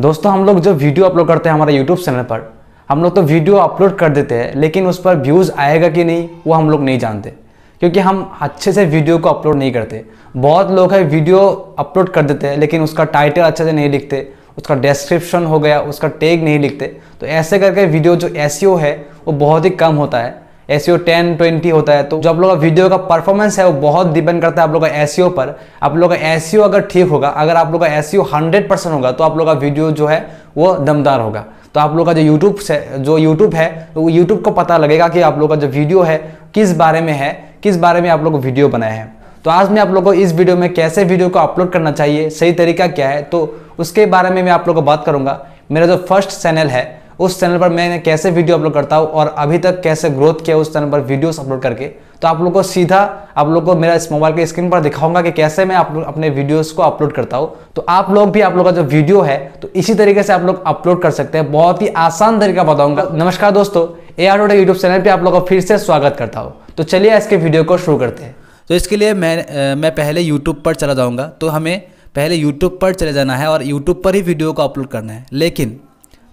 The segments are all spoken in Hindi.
दोस्तों हम लोग जब वीडियो अपलोड करते हैं हमारे यूट्यूब चैनल पर हम लोग तो वीडियो अपलोड कर देते हैं लेकिन उस पर व्यूज़ आएगा कि नहीं वो हम लोग नहीं जानते क्योंकि हम अच्छे से वीडियो को अपलोड नहीं करते बहुत लोग है वीडियो अपलोड कर देते हैं लेकिन उसका टाइटल अच्छे से नहीं लिखते उसका डिस्क्रिप्शन हो गया उसका टैग नहीं लिखते तो ऐसे करके वीडियो जो एस e है वो बहुत ही कम होता है एस टेन ट्वेंटी होता है तो जो आप लोग का वीडियो का परफॉर्मेंस है वो बहुत डिपेंड करता है आप लोग का एस पर आप लोग का एस अगर ठीक होगा अगर आप लोग का एस हंड्रेड परसेंट होगा तो आप लोग का वीडियो जो है वो दमदार होगा तो आप लोग का जो यूट्यूब से जो यूट्यूब है वो यूट्यूब को पता लगेगा कि आप लोग का जो वीडियो है किस बारे में है किस बारे में आप लोग वीडियो बनाए हैं तो आज मैं आप लोग को इस वीडियो में कैसे वीडियो को अपलोड करना चाहिए सही तरीका क्या है तो उसके बारे में मैं आप लोग को बात करूँगा मेरा जो फर्स्ट चैनल है उस चैनल पर मैंने कैसे वीडियो अपलोड करता हूँ और अभी तक कैसे ग्रोथ किया उस चैनल पर वीडियोस अपलोड करके तो आप लोग को सीधा आप लोग को मेरा इस मोबाइल के स्क्रीन पर दिखाऊंगा कि कैसे मैं आप अपने वीडियोस को अपलोड करता हूँ तो आप लोग भी आप लोग का जो वीडियो है तो इसी तरीके से आप लोग अपलोड कर सकते हैं बहुत ही आसान तरीका बताऊंगा नमस्कार दोस्तों ए आर डोटा यूट्यूब चैनल पर आप लोग का फिर से स्वागत करता हूँ तो चलिए इसके वीडियो को शुरू करते हैं तो इसके लिए मैं मैं पहले यूट्यूब पर चला जाऊँगा तो हमें पहले यूट्यूब पर चले जाना है और यूट्यूब पर ही वीडियो को अपलोड करना है लेकिन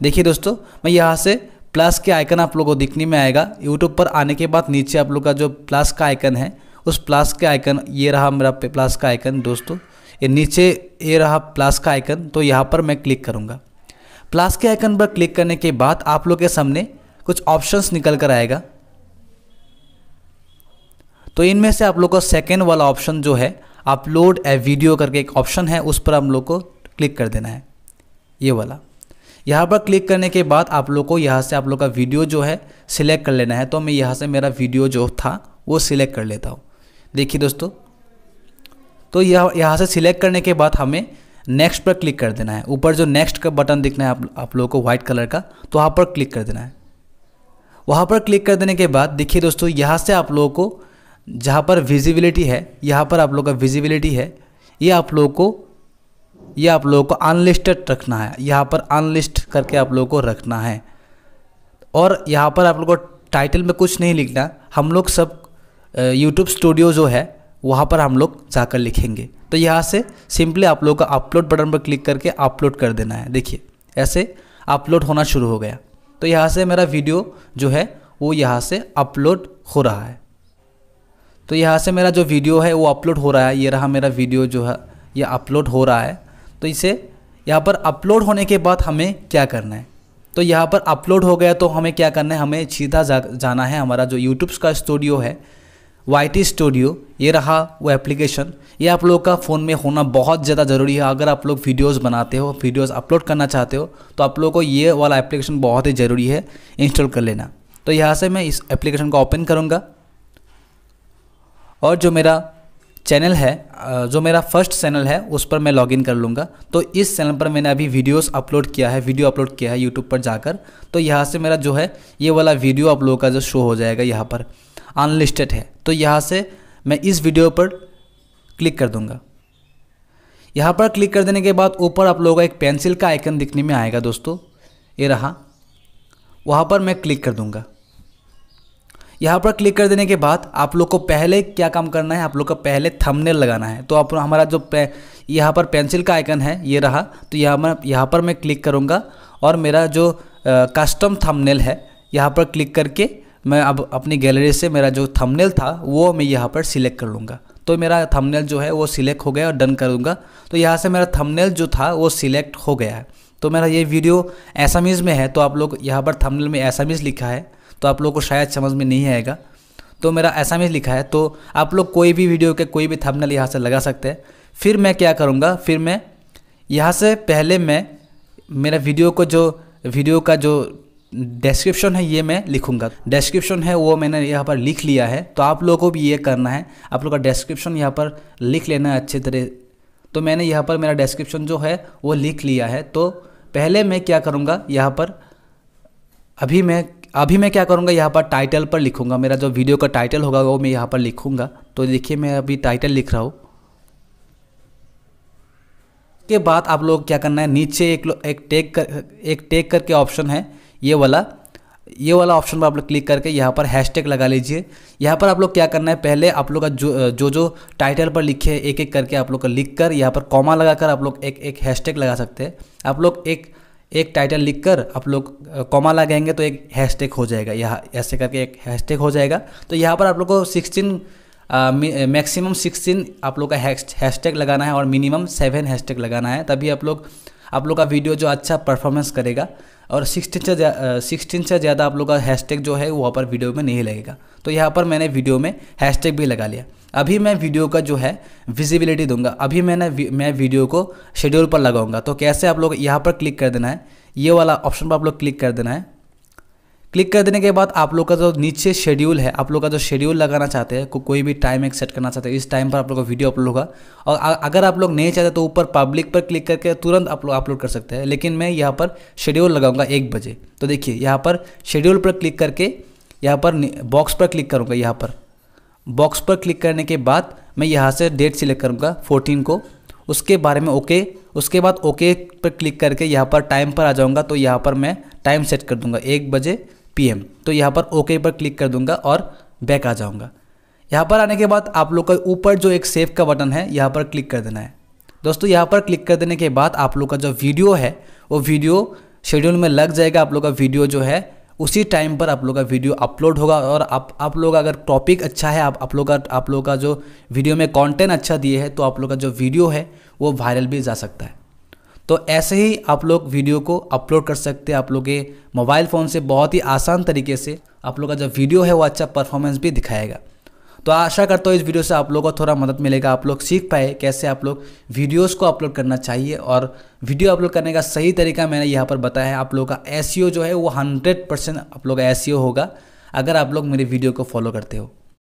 देखिए दोस्तों मैं यहाँ से प्लस के आइकन आप लोगों को दिखने में आएगा यूट्यूब पर आने के बाद नीचे आप लोग का जो प्लस का आइकन है उस प्लस के आइकन ये रहा मेरा प्लस का आइकन दोस्तों ये नीचे ये रहा प्लस का आइकन तो यहाँ पर मैं क्लिक करूँगा प्लस के आइकन पर क्लिक करने के बाद आप लोग के सामने कुछ ऑप्शंस निकल कर आएगा तो इनमें से आप लोग का सेकेंड वाला ऑप्शन जो है अपलोड ए वीडियो करके एक ऑप्शन है उस पर हम लोग को क्लिक कर देना है ये वाला यहाँ पर क्लिक करने के बाद आप लोग को यहाँ से आप लोग का वीडियो जो है सिलेक्ट कर लेना है तो मैं यहाँ से मेरा वीडियो जो था वो सिलेक्ट कर लेता हूँ देखिए दोस्तों तो यह यहाँ से सिलेक्ट करने के बाद हमें नेक्स्ट पर क्लिक कर देना है ऊपर जो नेक्स्ट का बटन दिखना है आप, आप लोगों को व्हाइट कलर का तो वहाँ पर क्लिक कर देना है वहाँ पर क्लिक कर देने के बाद देखिए दोस्तों यहाँ से आप लोगों को जहाँ पर विजिबिलिटी है यहाँ पर आप लोग का विजिबिलिटी है ये आप लोगों को ये आप लोगों को अनलिस्टेड रखना है यहाँ पर अनलिस्ट करके आप लोगों को रखना है और यहाँ पर आप लोगों को टाइटल में कुछ नहीं लिखना हम लोग सब यूट्यूब स्टूडियो जो है वहाँ पर हम लोग जाकर लिखेंगे तो यहाँ से सिंपली आप लोगों का अपलोड बटन पर क्लिक करके अपलोड कर देना है देखिए ऐसे अपलोड होना शुरू हो गया तो यहाँ से मेरा वीडियो जो है वो यहाँ से अपलोड हो रहा है तो यहाँ से मेरा जो वीडियो है वो अपलोड हो रहा है ये रहा मेरा वीडियो जो है ये अपलोड हो रहा है तो इसे यहाँ पर अपलोड होने के बाद हमें क्या करना है तो यहाँ पर अपलोड हो गया तो हमें क्या करना है हमें सीधा जा, जाना है हमारा जो यूट्यूब्स का स्टूडियो है वाई स्टूडियो ये रहा वो एप्लीकेशन ये आप लोग का फ़ोन में होना बहुत ज़्यादा ज़रूरी है अगर आप लोग वीडियोस बनाते हो वीडियोस अपलोड करना चाहते हो तो आप लोग को ये वाला एप्लीकेशन बहुत ही ज़रूरी है इंस्टॉल कर लेना तो यहाँ से मैं इस एप्लीकेशन को ओपन करूँगा और जो मेरा चैनल है जो मेरा फर्स्ट चैनल है उस पर मैं लॉगिन कर लूँगा तो इस चैनल पर मैंने अभी वीडियोस अपलोड किया है वीडियो अपलोड किया है यूट्यूब पर जाकर तो यहाँ से मेरा जो है ये वाला वीडियो आप लोगों का जो शो हो जाएगा यहाँ पर अनलिस्टेड है तो यहाँ से मैं इस वीडियो पर क्लिक कर दूँगा यहाँ पर क्लिक कर देने के बाद ऊपर आप लोगों का एक पेंसिल का आइकन दिखने में आएगा दोस्तों ये रहा वहाँ पर मैं क्लिक कर दूँगा यहाँ पर क्लिक कर देने के बाद आप लोग को पहले क्या काम करना है आप लोग का पहले थंबनेल लगाना है तो आप हमारा जो पे, यहाँ पर पेंसिल का आइकन है ये रहा तो यहाँ पर यहाँ पर मैं क्लिक करूँगा और मेरा जो कस्टम थंबनेल है यहाँ पर क्लिक करके मैं अब अपनी गैलरी से मेरा जो थंबनेल था वो मैं यहाँ पर सिलेक्ट कर लूँगा तो मेरा थंबनेल जो है वो सिलेक्ट हो गया और डन करूँगा तो यहाँ से मेरा थंबनेल जो था वो सिलेक्ट हो गया है तो मेरा ये वीडियो एसामीज़ में है तो आप लोग यहाँ पर थंबनेल में एसामीज़ लिखा है तो आप लोग को शायद समझ में नहीं आएगा तो मेरा ऐसा में लिखा है तो आप लोग कोई भी वीडियो के कोई भी थंबनेल यहाँ से लगा सकते हैं फिर मैं क्या करूँगा फिर मैं यहाँ से पहले मैं मेरा वीडियो को जो वीडियो का जो डिस्क्रिप्शन है ये मैं लिखूंगा डिस्क्रिप्शन है वो मैंने यहाँ पर लिख लिया है तो आप लोगों को भी ये करना है आप लोग का डिस्क्रिप्शन यहाँ पर लिख लेना है अच्छी तरह तो मैंने यहाँ पर मेरा डिस्क्रिप्शन जो है वो लिख लिया है तो पहले मैं क्या करूँगा यहाँ पर अभी मैं अभी मैं क्या करूँगा यहाँ पर टाइटल पर लिखूँगा मेरा जो वीडियो का टाइटल होगा वो मैं यहाँ पर लिखूँगा तो देखिए मैं अभी टाइटल लिख रहा हूँ के बाद आप लोग क्या करना है नीचे एक एक टेक कर एक टेक करके ऑप्शन है ये वाला ये वाला ऑप्शन पर आप लोग क्लिक करके यहाँ पर हैशटैग लगा लीजिए यहाँ पर आप लोग क्या करना है पहले आप लोग का जो जो जो टाइटल पर लिखे एक एक करके आप लोग का लिख कर यहाँ पर कॉमा लगा कर आप लोग एक एक हैशटैग लगा सकते हैं आप लोग एक एक टाइटल लिखकर आप लोग कॉमा लगाएंगे तो एक हैशटैग हो जाएगा यहाँ ऐसे करके एक हैशटैग हो जाएगा तो यहाँ पर आप लोग को सिक्सटीन मैक्सिमम सिक्सटीन आप लोग का हैशटैग लगाना है और मिनिमम सेवन हैशटैग लगाना है तभी आप लोग आप लोग का वीडियो जो अच्छा परफॉर्मेंस करेगा और सिक्सटीन से सिक्सटीन से ज़्यादा आप लोग का हैशटैग जो है वहाँ पर वीडियो में नहीं लगेगा तो यहाँ पर मैंने वीडियो में हैशटैग भी लगा लिया अभी मैं वीडियो का जो है विजिबिलिटी दूंगा अभी मैंने मैं वीडियो को शेड्यूल पर लगाऊंगा तो कैसे आप लोग यहाँ पर क्लिक कर देना है ये वाला ऑप्शन पर आप लोग क्लिक कर देना है क्लिक कर देने के बाद आप लोग का जो नीचे शेड्यूल है आप लोग का जो शेड्यूल लगाना चाहते हैं को, कोई भी टाइम एक सेट करना चाहते हैं इस टाइम पर आप लोग का वीडियो अपलोड होगा और आ, अगर आप लोग नहीं चाहते तो ऊपर पब्लिक पर क्लिक करके तुरंत आप लोग अपलोड कर सकते हैं लेकिन मैं यहाँ पर शेड्यूल लगाऊंगा एक बजे तो देखिए यहाँ पर शेड्यूल पर क्लिक करके यहाँ पर बॉक्स पर क्लिक करूँगा यहाँ पर बॉक्स पर क्लिक करने के बाद मैं यहाँ से डेट सिलेक्ट करूँगा फोर्टीन को उसके बारे में ओके उसके बाद ओके पर क्लिक करके यहाँ पर टाइम पर आ जाऊँगा तो यहाँ पर मैं टाइम सेट कर दूँगा एक बजे पी तो यहाँ पर ओके पर क्लिक कर दूँगा और बैक आ जाऊँगा यहाँ पर आने के बाद आप लोग का ऊपर जो एक सेव का बटन है यहाँ पर क्लिक कर देना है दोस्तों यहाँ पर क्लिक कर देने के बाद आप लोग का जो वीडियो है वो वीडियो शेड्यूल में लग जाएगा आप लोग का वीडियो जो है उसी टाइम पर आप लोग का वीडियो अपलोड होगा और आप आप लोग अगर टॉपिक अच्छा है आप आप लोग का आप लोग का जो वीडियो में कंटेंट अच्छा दिए है तो आप लोग का जो वीडियो है वो वायरल भी जा सकता है तो ऐसे ही आप लोग वीडियो को अपलोड कर सकते हैं आप लोग के मोबाइल फ़ोन से बहुत ही आसान तरीके से आप लोग का जो वीडियो है वो अच्छा परफॉर्मेंस भी दिखाएगा तो आशा करता हूँ इस वीडियो से आप लोगों को थोड़ा मदद मिलेगा आप लोग सीख पाए कैसे आप लोग वीडियोस को अपलोड करना चाहिए और वीडियो अपलोड करने का सही तरीका मैंने यहाँ पर बताया है आप लोगों का एस e जो है वो हंड्रेड आप लोग का एस e होगा अगर आप लोग मेरे वीडियो को फॉलो करते हो